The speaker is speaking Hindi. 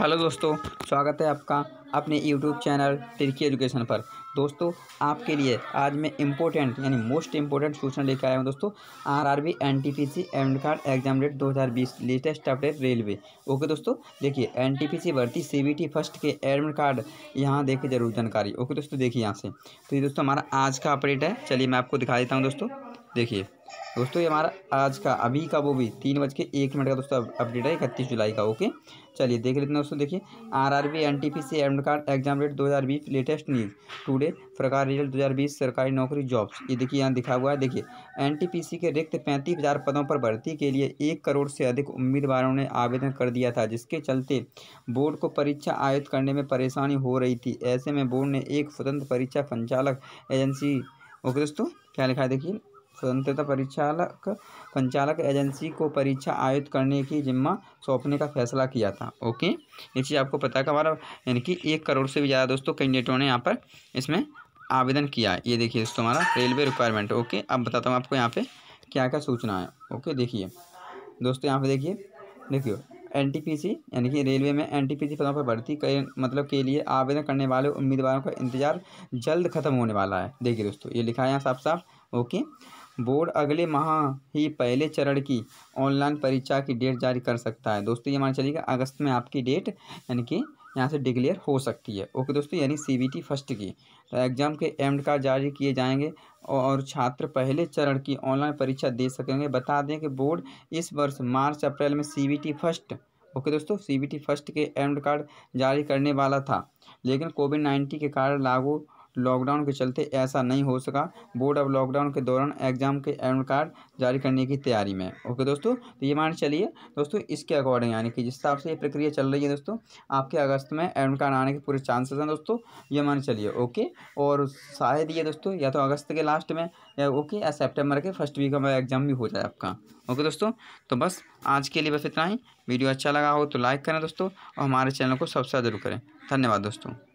हेलो दोस्तों स्वागत है आपका अपने यूट्यूब चैनल तिरकी एजुकेशन पर दोस्तों आपके लिए आज मैं इम्पोर्टेंट यानी मोस्ट इम्पोर्टेंट सूचना लेकर आया हूँ दोस्तों RRB NTPC admit card exam date 2020 latest update railway okay दोस्तों देखिए एनटीपीसी भर्ती सीबीटी फर्स्ट के एडमिट कार्ड यहाँ देखे जरूर जानकारी ओके दोस्तों देखिए यहाँ से तो ये दोस्तों हमारा आज का अपडेट है चलिए मैं आपको दिखा देता हूँ दोस्तों देखिए दोस्तों ये हमारा आज का अभी का वो भी तीन बज के एक मिनट का दोस्तों अपडेट है इकतीस जुलाई का ओके चलिए देख लेते हैं दोस्तों देखिए R R B N T P C admit card exam date दो हज़ार बीस लेटेस्ट न्यूज़ टुडे प्रकार रिजल्ट दो हज़ार बीस सरकारी नौकरी जॉब्स ये देखिए यहाँ दिखा हुआ है देखिए एन टी पी सी के रिक्त पैंतीस हज़ार पदों पर भर्ती के लिए एक करोड़ से अधिक उम्मीदवारों ने आवेदन कर दिया था जिसके चलते बोर्ड को परीक्षा आयोजित करने में परेशानी हो रही थी ऐसे में बोर्ड ने एक स्वतंत्र परीक्षा संचालक एजेंसी ओके दोस्तों क्या लिखा है देखिए स्वतंत्रता परिचालक संचालक एजेंसी को परीक्षा आयोजित करने की जिम्मा सौंपने का फैसला किया था ओके ये चीज़ आपको पता है हमारा यानी कि एक करोड़ से भी ज़्यादा दोस्तों कैंडिडेटों ने यहाँ पर इसमें आवेदन किया है ये देखिए दोस्तों हमारा रेलवे रिक्वायरमेंट ओके अब बताता हूँ आपको यहाँ पर क्या क्या सूचना है ओके देखिए दोस्तों यहाँ पर देखिए देखिए एन यानी कि रेलवे में एन टी पदों पर भर्ती के मतलब के लिए आवेदन करने वाले उम्मीदवारों का इंतजार जल्द खत्म होने वाला है देखिए दोस्तों ये लिखा है यहाँ साफ साफ ओके बोर्ड अगले माह ही पहले चरण की ऑनलाइन परीक्षा की डेट जारी कर सकता है दोस्तों ये मान चलिएगा अगस्त में आपकी डेट यानी कि यहाँ से डिक्लेयर हो सकती है ओके दोस्तों यानी सी बी टी फर्स्ट की तो एग्ज़ाम के एंड कार्ड जारी किए जाएंगे और छात्र पहले चरण की ऑनलाइन परीक्षा दे सकेंगे बता दें कि बोर्ड इस वर्ष मार्च अप्रैल में C B T first okay दोस्तों सी बी टी फर्स्ट के एम कार्ड जारी करने वाला था लेकिन कोविड नाइन्टीन के कारण लागू लॉकडाउन के चलते ऐसा नहीं हो सका बोर्ड अब लॉकडाउन के दौरान एग्जाम के एडमिट कार्ड जारी करने की तैयारी में ओके दोस्तों तो ये मान चलिए दोस्तों इसके अकॉर्डिंग यानी कि जिस हिसाब से ये प्रक्रिया चल रही है दोस्तों आपके अगस्त में एडमिट कार्ड आने के पूरे चांसेस हैं दोस्तों ये मान चलिए ओके और शायद ये दोस्तों या तो अगस्त के लास्ट में या ओके या सेप्टेम्बर के फर्स्ट वीक में एग्जाम भी हो जाए आपका ओके दोस्तों तो बस आज के लिए बस इतना ही वीडियो अच्छा लगा हो तो लाइक करें दोस्तों और हमारे चैनल को सब्सक्राइब जरूर करें धन्यवाद दोस्तों